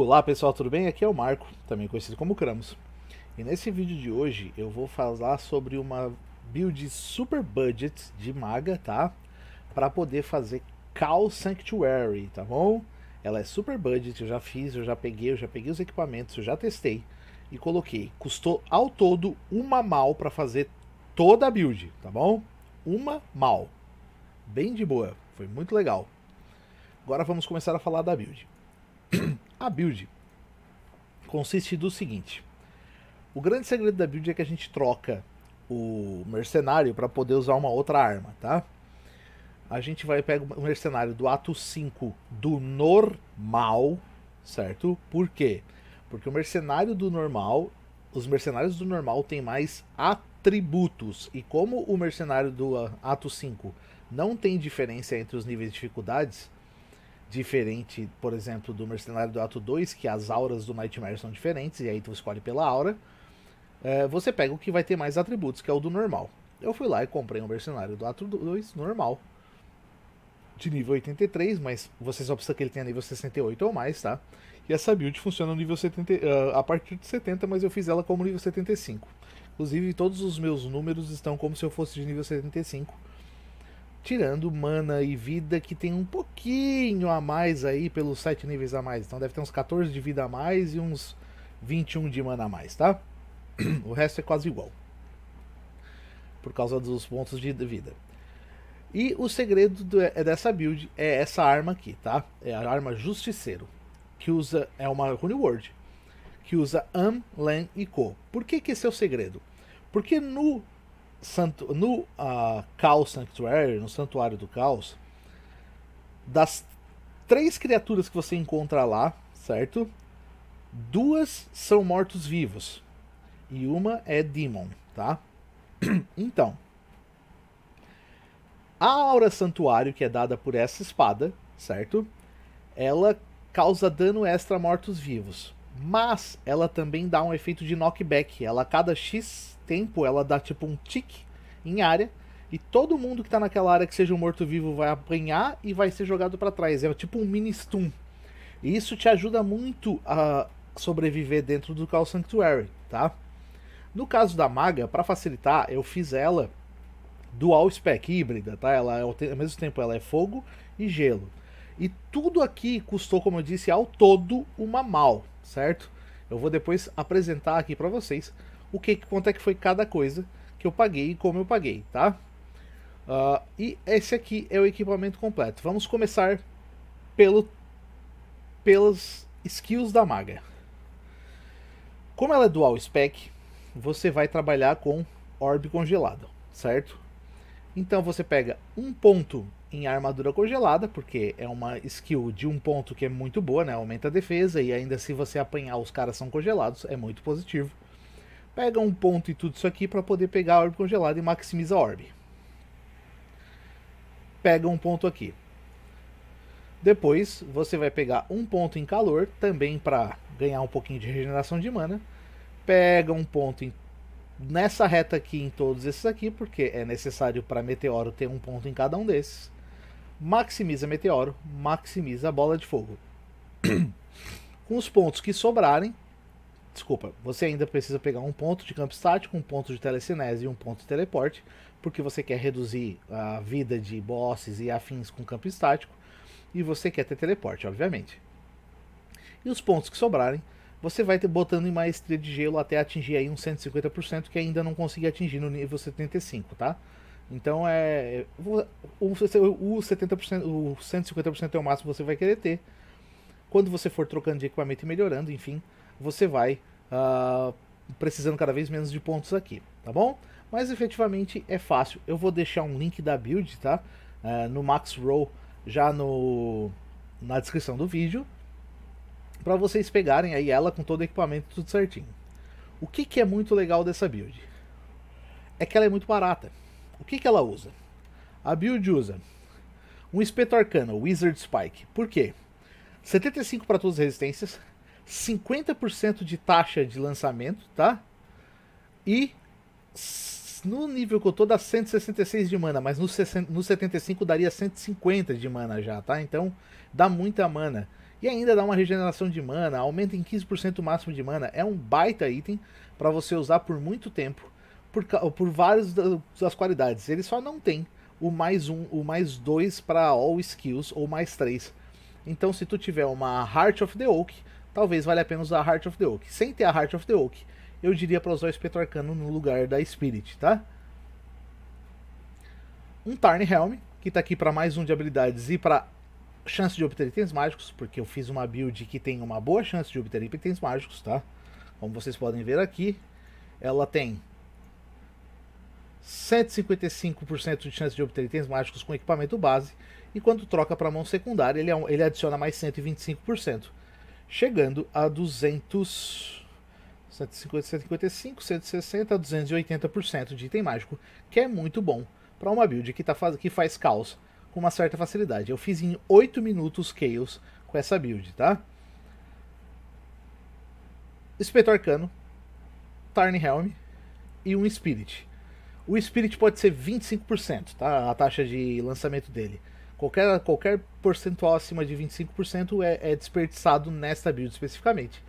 Olá pessoal, tudo bem? Aqui é o Marco, também conhecido como Cramos. E nesse vídeo de hoje eu vou falar sobre uma build super budget de maga, tá? Para poder fazer Cal Sanctuary, tá bom? Ela é super budget, eu já fiz, eu já peguei, eu já peguei os equipamentos, eu já testei e coloquei. Custou ao todo uma mal para fazer toda a build, tá bom? Uma mal. Bem de boa, foi muito legal. Agora vamos começar a falar da build. A build consiste do seguinte: o grande segredo da build é que a gente troca o mercenário para poder usar uma outra arma, tá? A gente vai pegar o mercenário do ato 5 do normal, certo? Por quê? Porque o mercenário do normal, os mercenários do normal têm mais atributos. E como o mercenário do ato 5 não tem diferença entre os níveis de dificuldades, diferente, por exemplo, do Mercenário do Ato 2, que as auras do Nightmare são diferentes, e aí tu escolhe pela aura, é, você pega o que vai ter mais atributos, que é o do normal. Eu fui lá e comprei um Mercenário do Ato 2 normal, de nível 83, mas você só precisa que ele tenha nível 68 ou mais, tá? E essa build funciona no nível 70, uh, eh, a partir de 70, mas eu fiz ela como nível 75. Inclusive, todos os meus números estão como se eu fosse de nível 75, Tirando mana e vida, que tem um pouquinho a mais aí pelos 7 níveis a mais. Então deve ter uns 14 de vida a mais e uns 21 de mana a mais, tá? O resto é quase igual. Por causa dos pontos de vida. E o segredo é dessa build é essa arma aqui, tá? É a arma Justiceiro. Que usa. É uma Rune Word. Que usa Am, Len e Co. Por que, que esse é o segredo? Porque no santu, no uh, Sanctuary, no Santuário do Caos, das três criaturas que você encontra lá, certo? Duas são mortos-vivos e uma é Demon, tá? Então, a aura santuário que é dada por essa espada, certo? Ela causa dano extra a mortos-vivos, mas ela também dá um efeito de knockback. Ela a cada X tempo, ela dá tipo um tique em área. E todo mundo que tá naquela área que seja um morto-vivo vai apanhar e vai ser jogado para trás. É tipo um mini stun. E isso te ajuda muito a sobreviver dentro do Call Sanctuary, tá? No caso da maga, para facilitar, eu fiz ela dual spec híbrida, tá? Ela é, ao, ao mesmo tempo ela é fogo e gelo. E tudo aqui custou, como eu disse, ao todo uma mal, certo? Eu vou depois apresentar aqui para vocês o que quanto é que foi cada coisa que eu paguei e como eu paguei, tá? Uh, e esse aqui é o equipamento completo. Vamos começar pelo pelas skills da maga. Como ela é dual spec, você vai trabalhar com orb congelado, certo? Então você pega um ponto em armadura congelada, porque é uma skill de um ponto que é muito boa, né? Aumenta a defesa e ainda se você apanhar os caras são congelados, é muito positivo pega um ponto e tudo isso aqui para poder pegar a orbe congelada e maximiza a orbe. Pega um ponto aqui. Depois você vai pegar um ponto em calor, também para ganhar um pouquinho de regeneração de mana. Pega um ponto em... nessa reta aqui em todos esses aqui, porque é necessário para meteoro ter um ponto em cada um desses. Maximiza meteoro, maximiza bola de fogo. Com os pontos que sobrarem, Desculpa, você ainda precisa pegar um ponto de campo estático, um ponto de telecinese e um ponto de teleporte, porque você quer reduzir a vida de bosses e afins com campo estático, e você quer ter teleporte, obviamente. E os pontos que sobrarem, você vai ter botando em maestria de gelo até atingir aí uns 150% que ainda não consegui atingir no nível 75, tá? Então é o 70%, o 150% é o máximo que você vai querer ter. Quando você for trocando de equipamento e melhorando, enfim, você vai uh, precisando cada vez menos de pontos aqui, tá bom? Mas efetivamente é fácil. Eu vou deixar um link da build, tá? Uh, no Max Roll já no na descrição do vídeo para vocês pegarem aí ela com todo o equipamento tudo certinho. O que, que é muito legal dessa build? É que ela é muito barata. O que, que ela usa? A build usa um espeto arcano, Wizard Spike. Por quê? 75 para todas as resistências, 50% de taxa de lançamento, tá? E no nível que eu tô dá 166 de mana, mas no, 60, no 75 daria 150 de mana já, tá? Então dá muita mana. E ainda dá uma regeneração de mana, aumenta em 15% o máximo de mana. É um baita item para você usar por muito tempo, por, por várias das qualidades. Ele só não tem o mais um, o mais dois para all skills ou mais três. Então se tu tiver uma Heart of the Oak, talvez valha a pena usar a Heart of the Oak. Sem ter a Heart of the Oak, eu diria para usar o Espeto Arcano no lugar da Spirit, tá? Um Tarn Helm, que tá aqui para mais um de habilidades e para chance de obter itens mágicos, porque eu fiz uma build que tem uma boa chance de obter itens mágicos, tá? Como vocês podem ver aqui, ela tem 155% de chance de obter itens mágicos com equipamento base, e quando troca para mão secundária, ele, é ele adiciona mais 125% chegando a 200, 150, 155, 160, 280% de item mágico, que é muito bom para uma build que, tá, que faz caos com uma certa facilidade. Eu fiz em 8 minutos chaos com essa build, tá? espeto arcano Tarn Helm e um Spirit. O Spirit pode ser 25%, tá? A taxa de lançamento dele. Qualquer, qualquer percentual acima de 25% é, é desperdiçado nesta build especificamente,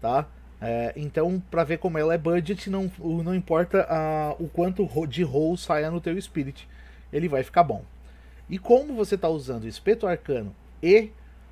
tá? É, então, para ver como ela é budget, não, não importa a, ah, o quanto de roll saia no teu spirit, ele vai ficar bom. E como você está usando o espeto arcano e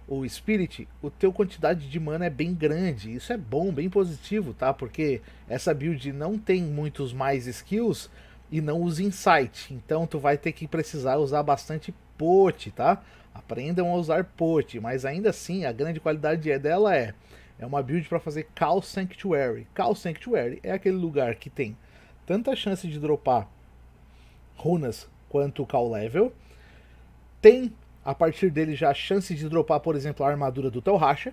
o spirit, o teu quantidade de mana é bem grande. Isso é bom, bem positivo, tá? Porque essa build não tem muitos mais skills e não usa insight. Então, tu vai ter que precisar usar bastante POT, tá? Aprendam a usar POT, mas ainda assim a grande qualidade é dela é é uma build para fazer Cal Sanctuary. Cal Sanctuary é aquele lugar que tem tanta chance de dropar runas quanto Cal Level. Tem a partir dele já a chance de dropar, por exemplo, a armadura do Telracha,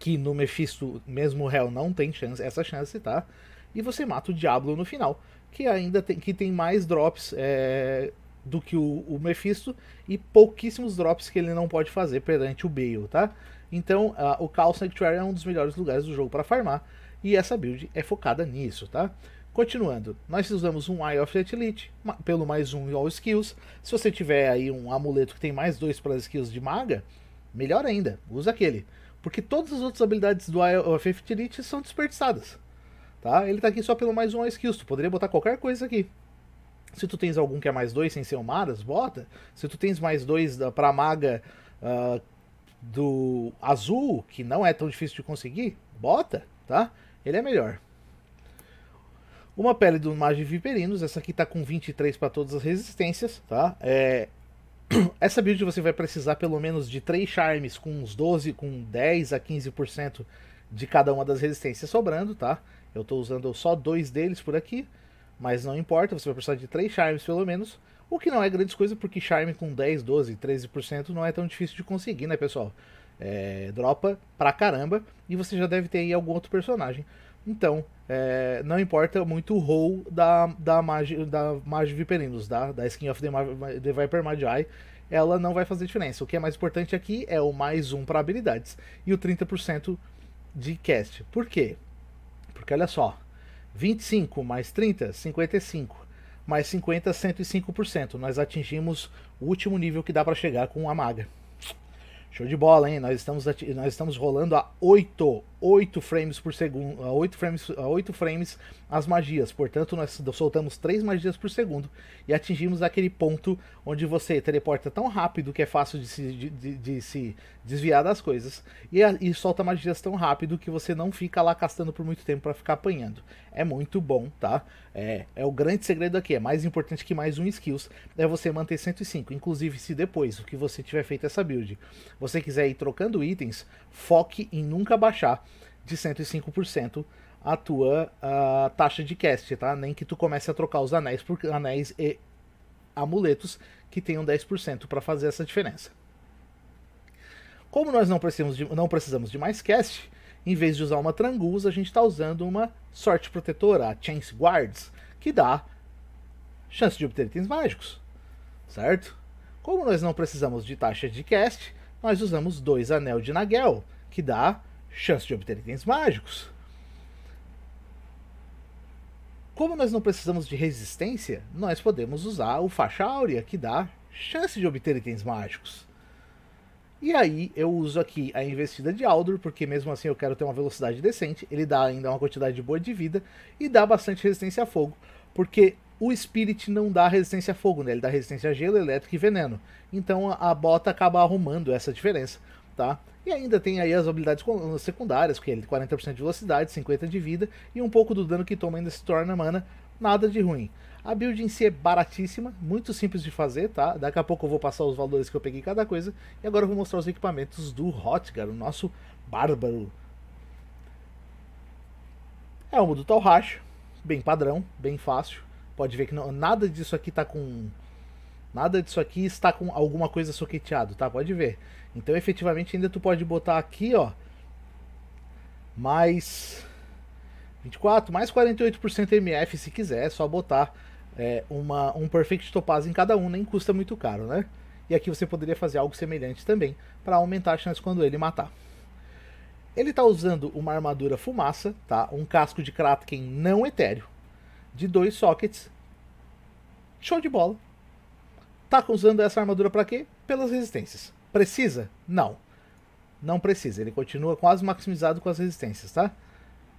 que no Mephisto, mesmo réu, não tem chance, essa chance, tá? E você mata o Diablo no final, que ainda tem, que tem mais drops é, do que o, o Mephisto e pouquíssimos drops que ele não pode fazer perante o Bale, tá? Então, uh, o Chaos Sanctuary é um dos melhores lugares do jogo para farmar e essa build é focada nisso, tá? Continuando, nós usamos um Eye of the Elite pelo mais um All Skills. Se você tiver aí um amuleto que tem mais dois para as skills de maga, melhor ainda, usa aquele. Porque todas as outras habilidades do Eye of the Elite são desperdiçadas. Tá? Ele está aqui só pelo mais um All Skills, tu poderia botar qualquer coisa aqui. Se tu tens algum que é mais dois sem ser o Maras, bota. Se tu tens mais dois ah, pra maga uh, do azul, que não é tão difícil de conseguir, bota, tá? Ele é melhor. Uma pele do Mage Viperinos, essa aqui tá com 23 para todas as resistências, tá? É... Essa build você vai precisar pelo menos de 3 charmes com uns 12, com 10 a 15% de cada uma das resistências sobrando, tá? Eu tô usando só dois deles por aqui. Mas não importa, você vai precisar de 3 charmes pelo menos. O que não é grande coisa, porque charme com 10, 12, 13% não é tão difícil de conseguir, né, pessoal? É, dropa pra caramba e você já deve ter aí algum outro personagem. Então, é, não importa muito o roll da, da Mage, da Mage Viperinos, da, tá? da Skin of the, the Viper Magi, ela não vai fazer diferença. O que é mais importante aqui é o mais um para habilidades e o 30% de cast. Por quê? Porque olha só, 25 mais 30, 55. Mais 50, 105%. Nós atingimos o último nível que dá para chegar com a maga. Show de bola, hein? Nós estamos, nós estamos rolando a 8. 8 frames por segundo, a 8 frames, a 8 frames as magias. Portanto, nós soltamos 3 magias por segundo e atingimos aquele ponto onde você teleporta tão rápido que é fácil de se, de, de, de se desviar das coisas e, a, e, solta magias tão rápido que você não fica lá castando por muito tempo para ficar apanhando. É muito bom, tá? É, é o grande segredo aqui, é mais importante que mais um skills, é você manter 105. Inclusive, se depois o que você tiver feito essa build, você quiser ir trocando itens, foque em nunca baixar de 105% a tua taxa de cast, tá? Nem que tu comece a trocar os anéis por anéis e amuletos que tenham 10% para fazer essa diferença. Como nós não precisamos, de, não precisamos de mais cast, em vez de usar uma Trangus, a gente está usando uma Sorte Protetora, a Chance Guards, que dá chance de obter itens mágicos, certo? Como nós não precisamos de taxa de cast, nós usamos dois Anel de Nagel, que dá chance de obter itens mágicos. Como nós não precisamos de resistência, nós podemos usar o faixa áurea, que dá chance de obter itens mágicos. E aí eu uso aqui a investida de Aldor, porque mesmo assim eu quero ter uma velocidade decente, ele dá ainda uma quantidade boa de vida e dá bastante resistência a fogo, porque o Spirit não dá resistência a fogo, né? Ele dá resistência a gelo, elétrico e veneno. Então a bota acaba arrumando essa diferença tá? E ainda tem aí as habilidades secundárias, que é 40% de velocidade, 50% de vida e um pouco do dano que toma ainda se torna mana, nada de ruim. A build em si é baratíssima, muito simples de fazer, tá? Daqui a pouco eu vou passar os valores que eu peguei em cada coisa e agora eu vou mostrar os equipamentos do Hotgar, o nosso bárbaro. É o do Talrash, bem padrão, bem fácil. Pode ver que não, nada disso aqui tá com Nada disso aqui está com alguma coisa soqueteado, tá? Pode ver. Então, efetivamente, ainda tu pode botar aqui, ó, mais 24, mais 48% MF, se quiser, é só botar é, uma, um Perfect Topaz em cada um, nem custa muito caro, né? E aqui você poderia fazer algo semelhante também, para aumentar a chance quando ele matar. Ele está usando uma armadura fumaça, tá? Um casco de Kratken não etéreo, de dois sockets. Show de bola! Tá usando essa armadura para quê? Pelas resistências. Precisa? Não. Não precisa. Ele continua quase maximizado com as resistências, tá?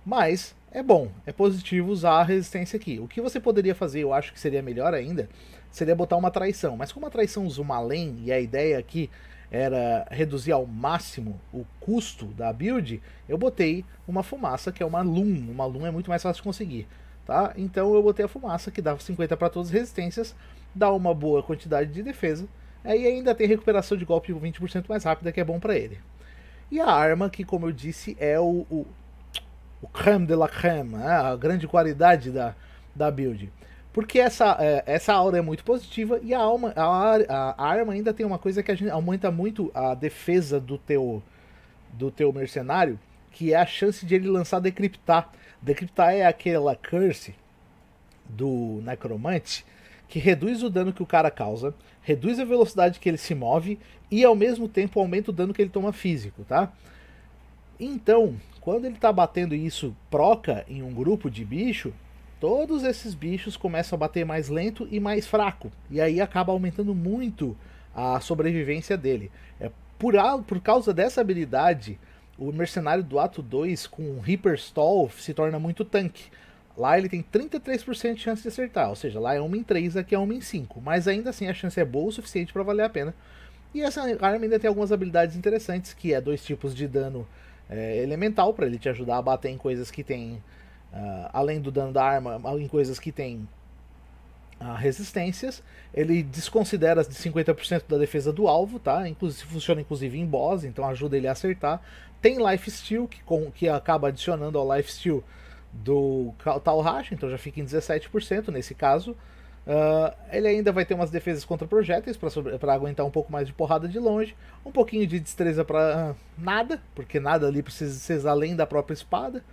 Mas é bom, é positivo usar a resistência aqui. O que você poderia fazer, eu acho que seria melhor ainda, seria botar uma traição. Mas como a traição usa uma além e a ideia aqui era reduzir ao máximo o custo da build, eu botei uma fumaça, que é uma Loom. Uma Loom é muito mais fácil de conseguir, tá? Então eu botei a fumaça, que dava 50 para todas as resistências, dá uma boa quantidade de defesa, é, e ainda tem recuperação de golpe 20% mais rápida, que é bom para ele. E a arma, que como eu disse, é o, o, o creme de la creme, né? a grande qualidade da, da build. Porque essa, é, essa aura é muito positiva e a, alma, a, a, arma ainda tem uma coisa que aumenta muito a defesa do teu, do teu mercenário, que é a chance de ele lançar Decriptar. Decriptar é aquela curse do necromante, que reduz o dano que o cara causa, reduz a velocidade que ele se move e ao mesmo tempo aumenta o dano que ele toma físico, tá? Então, quando ele tá batendo isso proca em um grupo de bicho, todos esses bichos começam a bater mais lento e mais fraco, e aí acaba aumentando muito a sobrevivência dele. É por, a, por causa dessa habilidade, o mercenário do ato 2 com o Reaper Stall se torna muito tanque Lá ele tem 33% de chance de acertar, ou seja, lá é 1 em 3, aqui é 1 em 5. Mas ainda assim a chance é boa o suficiente para valer a pena. E essa arma ainda tem algumas habilidades interessantes, que é dois tipos de dano é, elemental, para ele te ajudar a bater em coisas que tem, uh, além do dano da arma, ah, em coisas que tem uh, resistências. Ele desconsidera as de 50% da defesa do alvo, tá? Inclusive, funciona inclusive em boss, então ajuda ele a acertar. Tem life steal, que, com, que acaba adicionando ao life steal do tal tá racha, então já fica em 17% nesse caso. Uh, ele ainda vai ter umas defesas contra projéteis para aguentar um pouco mais de porrada de longe, um pouquinho de destreza para uh, ah, nada, porque nada ali precisa ser além da própria espada,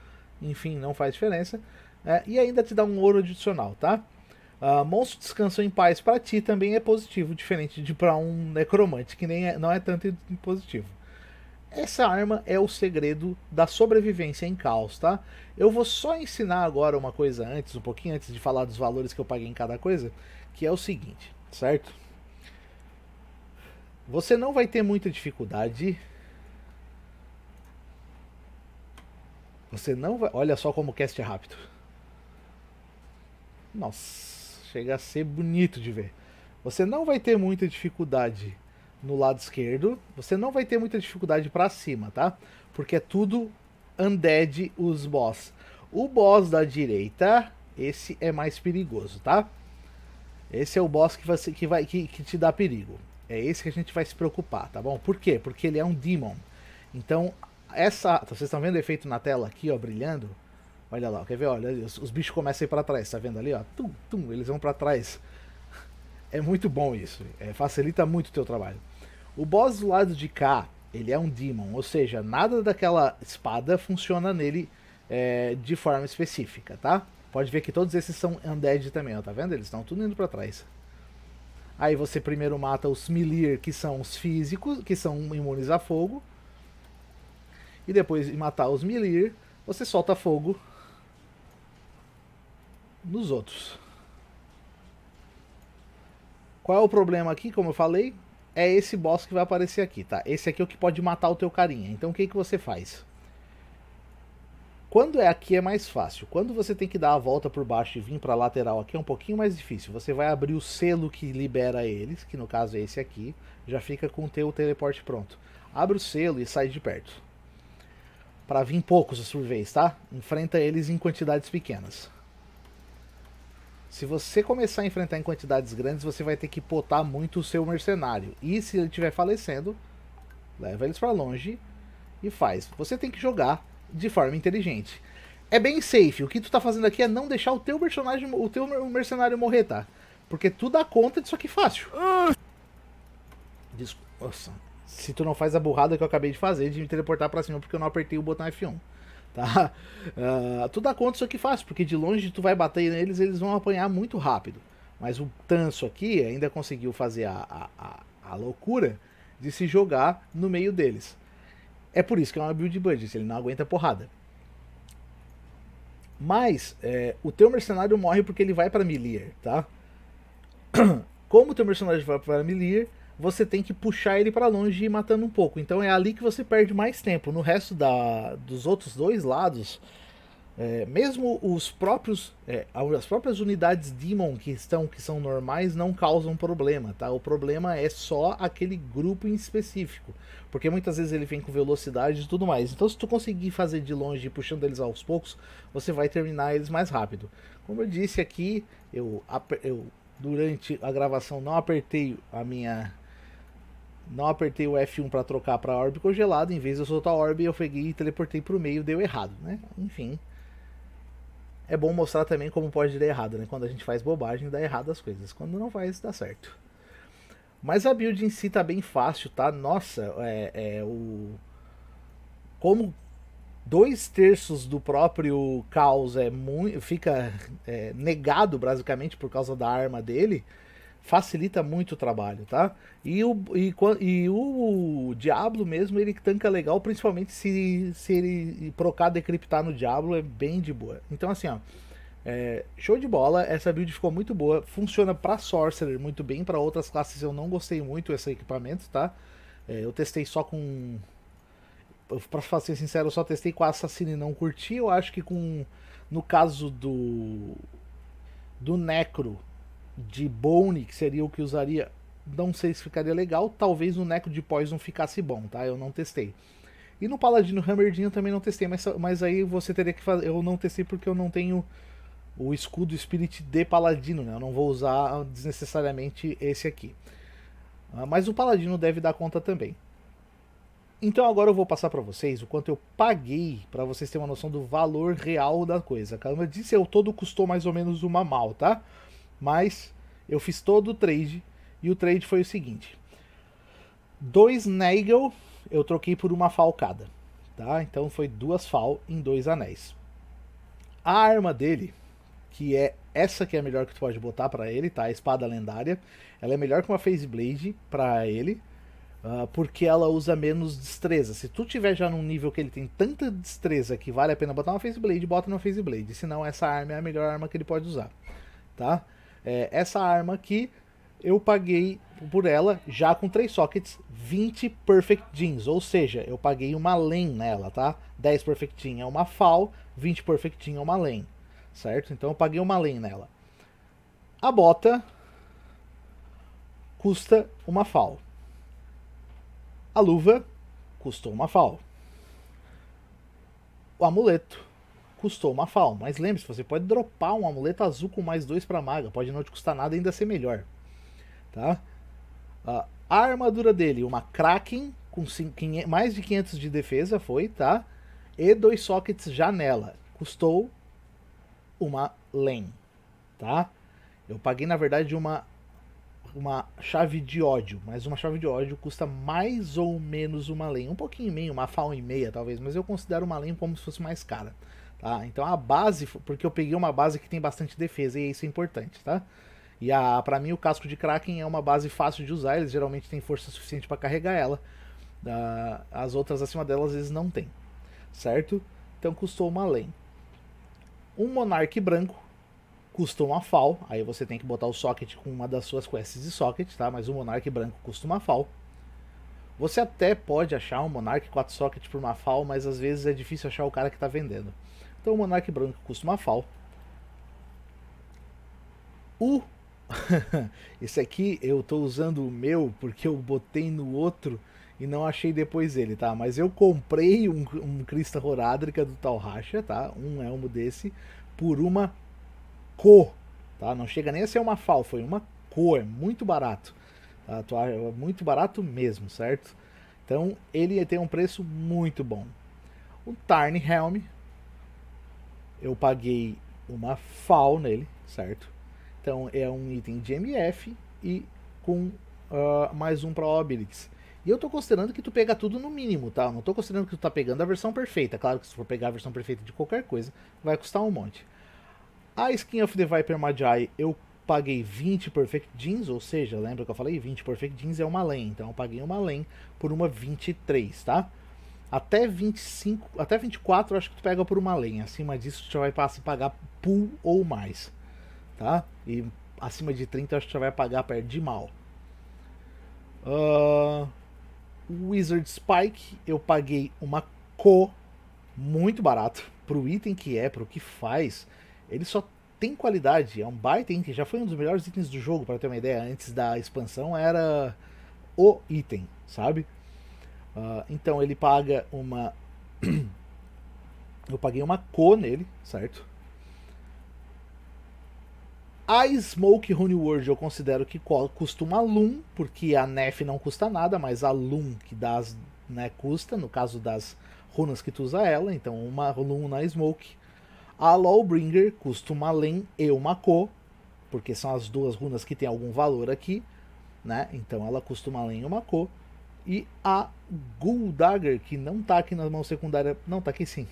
enfim, não faz diferença. Uh, e ainda te dá um ouro adicional, tá? Uh, monstro descanso em paz para ti também é positivo, diferente de para um necromante, que nem é, não é tanto positivo. Essa arma é o segredo da sobrevivência em caos, tá? Eu vou só ensinar agora uma coisa antes, um pouquinho antes de falar dos valores que eu paguei em cada coisa, que é o seguinte, certo? Você não vai ter muita dificuldade. Você não vai. Olha só como o cast é rápido. Nossa, chega a ser bonito de ver. Você não vai ter muita dificuldade no lado esquerdo. Você não vai ter muita dificuldade para cima, tá? Porque é tudo undead os boss. O boss da direita, esse é mais perigoso, tá? Esse é o boss que, você, que, vai, que, que te dá perigo. É esse que a gente vai se preocupar, tá bom? Por quê? Porque ele é um demon. Então, essa... Tá, vocês estão vendo o efeito na tela aqui, ó, brilhando? Olha lá, quer ver? Olha, os, os bichos começam a ir pra trás, tá vendo ali, ó? Tum, tum, eles vão para trás. É muito bom isso. É, facilita muito o teu trabalho. O boss do lado de cá, ele é um demon, ou seja, nada daquela espada funciona nele é, de forma específica, tá? Pode ver que todos esses são undead também, ó, tá vendo? Eles estão tudo indo para trás. Aí você primeiro mata os Milir, que são os físicos, que são imunes a fogo. E depois de matar os Milir, você solta fogo nos outros. Qual é o problema aqui, como eu falei? É esse boss que vai aparecer aqui, tá? Esse aqui é o que pode matar o teu carinha. Então o que, que você faz? Quando é aqui é mais fácil. Quando você tem que dar a volta por baixo e vir para a lateral aqui é um pouquinho mais difícil. Você vai abrir o selo que libera eles, que no caso é esse aqui. Já fica com o teu teleporte pronto. Abre o selo e sai de perto. Para vir poucos a sua vez, tá? Enfrenta eles em quantidades pequenas. Se você começar a enfrentar em quantidades grandes, você vai ter que potar muito o seu mercenário. E se ele estiver falecendo, leva eles para longe e faz. Você tem que jogar de forma inteligente. É bem safe. O que tu tá fazendo aqui é não deixar o teu personagem, o teu mercenário morrer, tá? Porque tu dá conta disso aqui fácil. Desculpa. Nossa. Se tu não faz a burrada que eu acabei de fazer de me teleportar para cima porque eu não apertei o botão F1 tá? Uh, tu dá conta disso aqui fácil, porque de longe tu vai bater neles, eles vão apanhar muito rápido. Mas o Tanso aqui ainda conseguiu fazer a, a, a, loucura de se jogar no meio deles. É por isso que é uma build budget, ele não aguenta porrada. Mas é, o teu mercenário morre porque ele vai para Melee, tá? Como o teu mercenário vai para Melee, você tem que puxar ele para longe e ir matando um pouco. Então é ali que você perde mais tempo. No resto da, dos outros dois lados, é, mesmo os próprios, é, as próprias unidades Demon que estão que são normais não causam problema, tá? O problema é só aquele grupo em específico, porque muitas vezes ele vem com velocidade e tudo mais. Então se tu conseguir fazer de longe, puxando eles aos poucos, você vai terminar eles mais rápido. Como eu disse aqui, eu, eu durante a gravação não apertei a minha não apertei o F1 para trocar para orb congelado, em vez de eu soltar a orb, eu peguei e teleportei para o meio, deu errado, né? Enfim. É bom mostrar também como pode dar errado, né? Quando a gente faz bobagem, dá errado as coisas. Quando não faz, dá certo. Mas a build em si tá bem fácil, tá? Nossa, é, é o... Como dois terços do próprio caos é muito... fica é, negado, basicamente, por causa da arma dele facilita muito o trabalho, tá? E o, e, e o Diablo mesmo, ele tanca legal, principalmente se, se ele procar decriptar no Diablo, é bem de boa. Então, assim, ó. É, show de bola, essa build ficou muito boa, funciona para Sorcerer muito bem, para outras classes eu não gostei muito esse equipamento, tá? É, eu testei só com... Pra ser sincero, eu só testei com a Assassina e não curti, eu acho que com... No caso do... Do Necro, de Bone, que seria o que usaria, não sei se ficaria legal. Talvez o Neco de Poison ficasse bom, tá? Eu não testei. E no Paladino Hammerdinho também não testei, mas, mas aí você teria que fazer. Eu não testei porque eu não tenho o escudo Spirit de Paladino, né? Eu não vou usar desnecessariamente esse aqui. Ah, mas o Paladino deve dar conta também. Então agora eu vou passar para vocês o quanto eu paguei para vocês terem uma noção do valor real da coisa. Como eu disse, eu todo custou mais ou menos uma mal, tá? Mas eu fiz todo o trade e o trade foi o seguinte: dois Nagel eu troquei por uma falcada, tá? Então foi duas fal em dois anéis. A arma dele, que é essa que é a melhor que tu pode botar para ele, tá? A espada lendária, ela é melhor que uma phase blade para ele. Uh, porque ela usa menos destreza. Se tu tiver já num nível que ele tem tanta destreza que vale a pena botar uma Phase Blade, bota uma Phase Blade. Senão essa arma é a melhor arma que ele pode usar, tá? É, essa arma aqui, eu paguei por ela, já com três sockets, 20 Perfect Jeans. Ou seja, eu paguei uma LEN nela, tá? 10 Perfect é uma FAL, 20 Perfect é uma LEN. Certo? Então eu paguei uma LEN nela. A bota custa uma FAL. A luva custou uma FAL. O amuleto custou uma fal, mas lembre-se, você pode dropar um amuleto azul com mais dois para maga, pode não te custar nada ainda ser melhor. Tá? a armadura dele, uma Kraken com cinco, mais de 500 de defesa foi, tá? E dois sockets janela. Custou uma LEN, tá? Eu paguei na verdade uma uma chave de ódio, mas uma chave de ódio custa mais ou menos uma LEN, um pouquinho e meio, uma FAO e meia talvez, mas eu considero uma LEN como se fosse mais cara. Tá? Então a base, porque eu peguei uma base que tem bastante defesa e isso é importante, tá? E a, pra mim o casco de Kraken é uma base fácil de usar, eles geralmente têm força suficiente para carregar ela. Uh, as outras acima delas eles não têm, certo? Então custou uma lane. Um Monarque branco custa uma FAL, aí você tem que botar o socket com uma das suas quests de socket, tá? Mas o Monarque branco custa uma FAL. Você até pode achar um Monarque 4 socket por uma FAL, mas às vezes é difícil achar o cara que está vendendo. Então o Monarque branco custa uma fal. O esse aqui eu estou usando o meu porque eu botei no outro e não achei depois ele, tá? Mas eu comprei um, um Crista Rorádrica do Tal Racha, tá? Um elmo desse, por uma co, tá? Não chega nem a ser uma fal, foi uma co, é muito barato. Tá? É muito barato mesmo, certo? Então ele tem um preço muito bom. O Tarn Helm, eu paguei uma FAL nele, certo? Então é um item de MF e com uh, mais um para Obelix. E eu tô considerando que tu pega tudo no mínimo, tá? Eu não tô considerando que tu tá pegando a versão perfeita. Claro que se for pegar a versão perfeita de qualquer coisa, vai custar um monte. A Skin of the Viper Magi eu paguei 20 Perfect Jeans, ou seja, lembra que eu falei? 20 Perfect Jeans é uma LEN, então eu paguei uma LEN por uma 23, tá? Até 25, até 24 acho que tu pega por uma lenha. Acima disso tu já vai passar a pagar pool ou mais, tá? E acima de 30 acho que tu já vai pagar perto de mal. Uh, Wizard Spike eu paguei uma co muito barato pro item que é, pro que faz. Ele só tem qualidade, é um baita item, já foi um dos melhores itens do jogo, para ter uma ideia, antes da expansão era o item, sabe? Ah, então ele paga uma. Eu paguei uma co nele, certo? A Smoke Rune World eu considero que custa uma Loom, porque a Nef não custa nada, mas a Loom que dá as, né, custa, no caso das runas que tu usa ela, então uma Loom na Smoke. A Lawbringer custa uma Len e uma Co, porque são as duas runas que tem algum valor aqui, né? Então ela custa uma Len e uma Co. E a Guldagger, que não tá aqui na mão secundária. Não, tá aqui sim.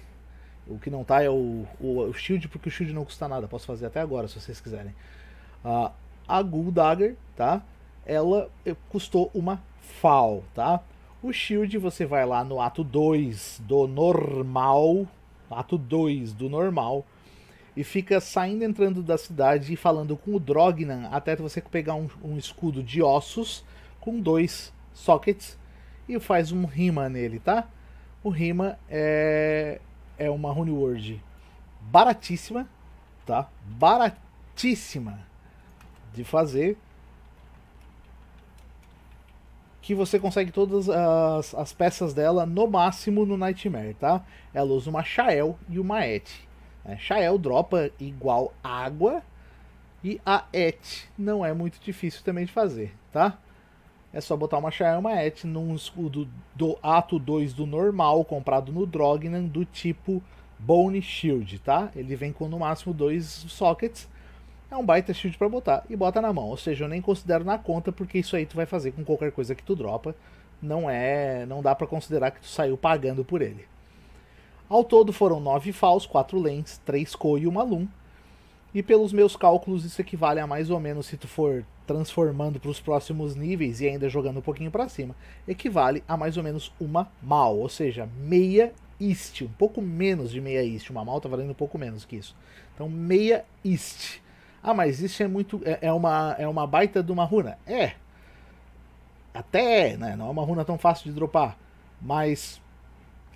O que não tá é o, o, o Shield, porque o Shield não custa nada. Posso fazer até agora, se vocês quiserem. Uh, a Guldagger, tá? Ela eh, custou uma FAL, tá? O Shield você vai lá no ato 2 do normal. Ato 2 do normal. E fica saindo, entrando da cidade e falando com o Drognan até você pegar um, um escudo de ossos com dois sockets e faz um rima nele, tá? O rima é, é uma Rune Word baratíssima, tá? Baratíssima de fazer. Que você consegue todas as, as peças dela no máximo no Nightmare, tá? Ela usa uma Shael e uma Et. Né? Shael dropa igual água. E a Et não é muito difícil também de fazer, tá? É só botar uma Charma Et num escudo do ato 2 do normal, comprado no Drognan, do tipo Bone Shield, tá? Ele vem com no máximo dois sockets. É um baita shield para botar. E bota na mão. Ou seja, eu nem considero na conta, porque isso aí tu vai fazer com qualquer coisa que tu dropa. Não é. Não dá para considerar que tu saiu pagando por ele. Ao todo foram 9 faus, 4 lentes, 3 co e 1 lum. E pelos meus cálculos, isso equivale a mais ou menos, se tu for transformando para os próximos níveis e ainda jogando um pouquinho para cima, equivale a mais ou menos uma mal, ou seja, meia ist, um pouco menos de meia ist, uma mal tá valendo um pouco menos que isso. Então, meia ist. Ah, mas isso é muito é, é uma é uma baita de uma runa. É. Até é, né? Não é uma runa tão fácil de dropar, mas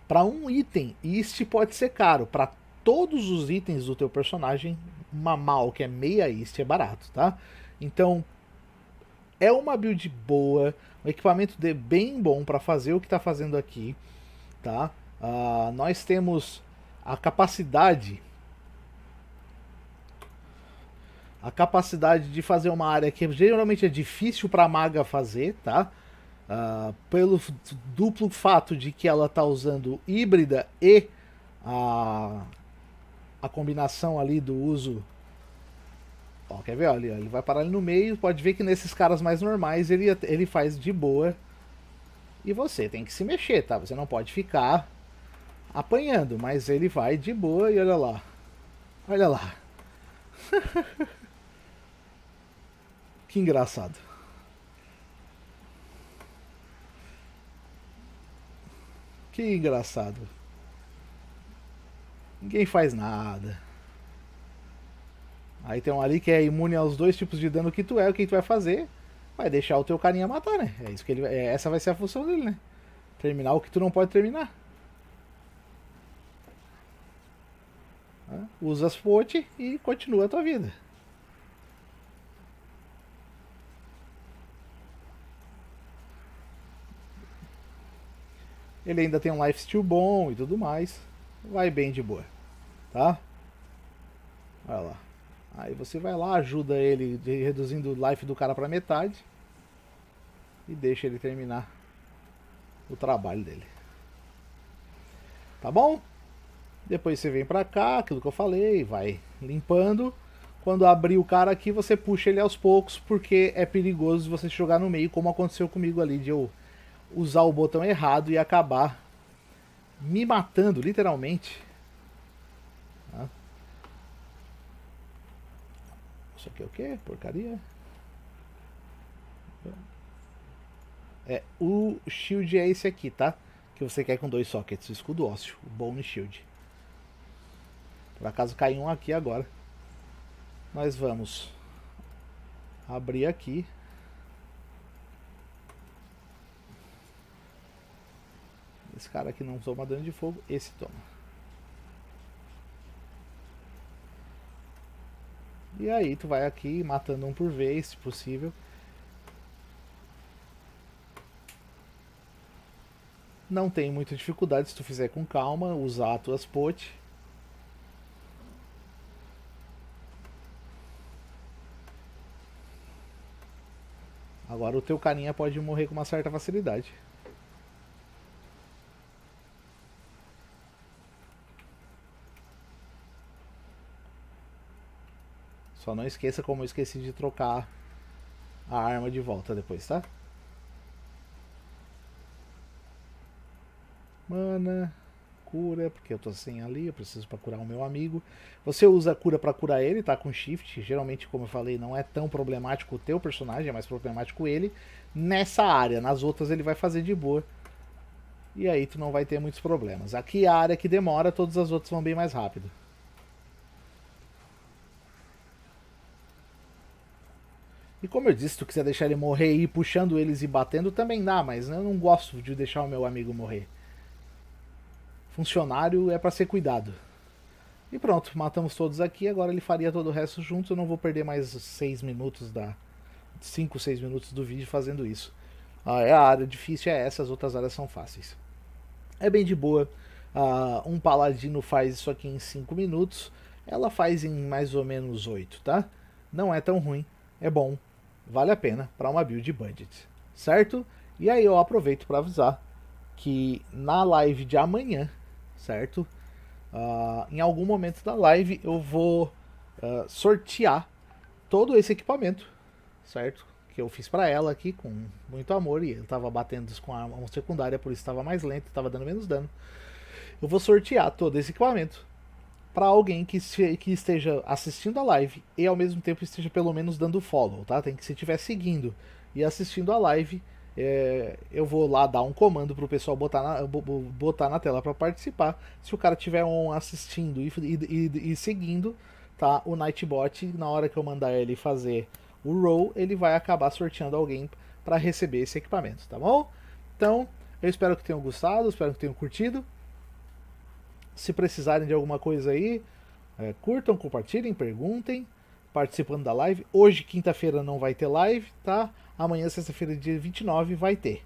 para um item, ist pode ser caro. Para todos os itens do teu personagem, Mamal, que é meia East, é barato, tá? Então, é uma build boa, um equipamento de bem bom para fazer o que está fazendo aqui, tá? Uh, nós temos a capacidade a capacidade de fazer uma área que geralmente é difícil para maga fazer, tá? Uh, pelo duplo fato de que ela tá usando híbrida e a ah, a combinação ali do uso. Ó, quer ver? Ó, ele, ele vai parar ali no meio. Pode ver que nesses caras mais normais ele, ele faz de boa. E você tem que se mexer, tá? Você não pode ficar apanhando, mas ele vai de boa e olha lá. Olha lá. que engraçado. Que engraçado. Ninguém faz nada. Aí tem um ali que é imune aos dois tipos de dano que tu é, o que tu vai fazer? Vai deixar o teu carinha matar, né? É isso que ele, é, essa vai ser a função dele, né? Terminar o que tu não pode terminar. Usa as fontes e continua a tua vida. Ele ainda tem um lifesteal bom e tudo mais vai bem de boa, tá? Vai lá. Aí você vai lá, ajuda ele reduzindo o life do cara para metade e deixa ele terminar o trabalho dele. Tá bom? Depois você vem pra cá, aquilo que eu falei, vai limpando. Quando abrir o cara aqui, você puxa ele aos poucos, porque é perigoso você jogar no meio, como aconteceu comigo ali, de eu usar o botão errado e acabar me matando, literalmente. Né? Isso aqui é o que? Porcaria. É, o shield é esse aqui, tá? Que você quer com dois sockets, o escudo ósseo, o bone shield. Por acaso caiu um aqui agora. Nós vamos abrir aqui. Esse cara aqui não toma dano de fogo, esse toma. E aí tu vai aqui matando um por vez, se possível. Não tem muita dificuldade se tu fizer com calma, usar as tuas potes. Agora o teu carinha pode morrer com uma certa facilidade. Só não esqueça como eu esqueci de trocar a arma de volta depois, tá? Mana, cura, porque eu tô sem ali, eu preciso para curar o meu amigo. Você usa cura para curar ele, tá com shift. Geralmente, como eu falei, não é tão problemático o teu personagem, é mais problemático ele nessa área. Nas outras ele vai fazer de boa. E aí tu não vai ter muitos problemas. Aqui é a área que demora, todas as outras vão bem mais rápido. E como eu disse, se tu quiser deixar ele morrer e ir puxando eles e batendo, também dá, mas eu não gosto de deixar o meu amigo morrer. Funcionário é para ser cuidado. E pronto, matamos todos aqui, agora ele faria todo o resto junto, eu não vou perder mais 6 minutos da... 5, 6 minutos do vídeo fazendo isso. Ah, é a área difícil é essa, as outras áreas são fáceis. É bem de boa. Ah, um paladino faz isso aqui em 5 minutos, ela faz em mais ou menos 8, tá? Não é tão ruim, é bom vale a pena para uma build budget, certo? E aí eu aproveito para avisar que na live de amanhã, certo? Uh, em algum momento da live eu vou uh, sortear todo esse equipamento, certo? Que eu fiz para ela aqui com muito amor e ele tava batendo com a mão secundária, por isso estava mais lento, estava dando menos dano. Eu vou sortear todo esse equipamento para alguém que, se, que esteja assistindo a live e ao mesmo tempo esteja pelo menos dando follow, tá? Tem que se estiver seguindo e assistindo a live, é, eu vou lá dar um comando para o pessoal botar na, botar na tela para participar. Se o cara tiver um assistindo e, e, e, seguindo, tá? O Nightbot, na hora que eu mandar ele fazer o roll, ele vai acabar sorteando alguém para receber esse equipamento, tá bom? Então, eu espero que tenham gostado, espero que tenham curtido. Se precisarem de alguma coisa aí, é, curtam, compartilhem, perguntem, participando da live. Hoje, quinta-feira, não vai ter live, tá? Amanhã, sexta-feira, dia 29, vai ter.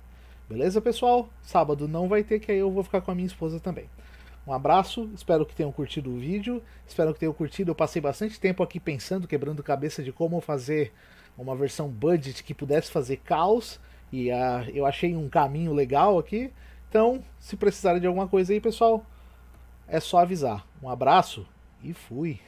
Beleza, pessoal? Sábado não vai ter, que aí eu vou ficar com a minha esposa também. Um abraço, espero que tenham curtido o vídeo, espero que tenham curtido. Eu passei bastante tempo aqui pensando, quebrando cabeça de como fazer uma versão budget que pudesse fazer caos e uh, eu achei um caminho legal aqui. Então, se precisarem de alguma coisa aí, pessoal, é só avisar. Um abraço e fui.